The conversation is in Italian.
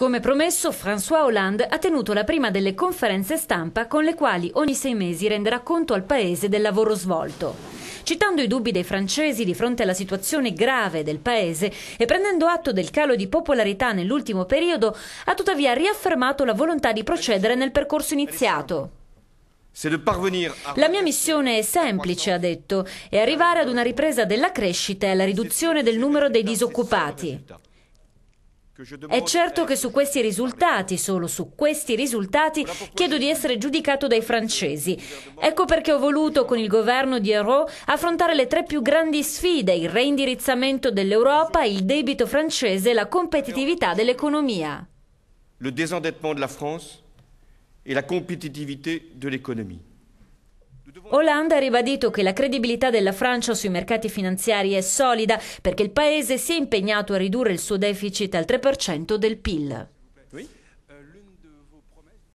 Come promesso, François Hollande ha tenuto la prima delle conferenze stampa con le quali ogni sei mesi renderà conto al Paese del lavoro svolto. Citando i dubbi dei francesi di fronte alla situazione grave del paese e prendendo atto del calo di popolarità nell'ultimo periodo, ha tuttavia riaffermato la volontà di procedere nel percorso iniziato. La mia missione è semplice, ha detto, è arrivare ad una ripresa della crescita e alla riduzione del numero dei disoccupati. È certo che su questi risultati, solo su questi risultati, chiedo di essere giudicato dai francesi. Ecco perché ho voluto con il governo di Hérault affrontare le tre più grandi sfide, il reindirizzamento dell'Europa, il debito francese e la competitività dell'economia. Il désendettement de la France et la competitività de l'économie. Hollande ha ribadito che la credibilità della Francia sui mercati finanziari è solida perché il paese si è impegnato a ridurre il suo deficit al 3% del PIL.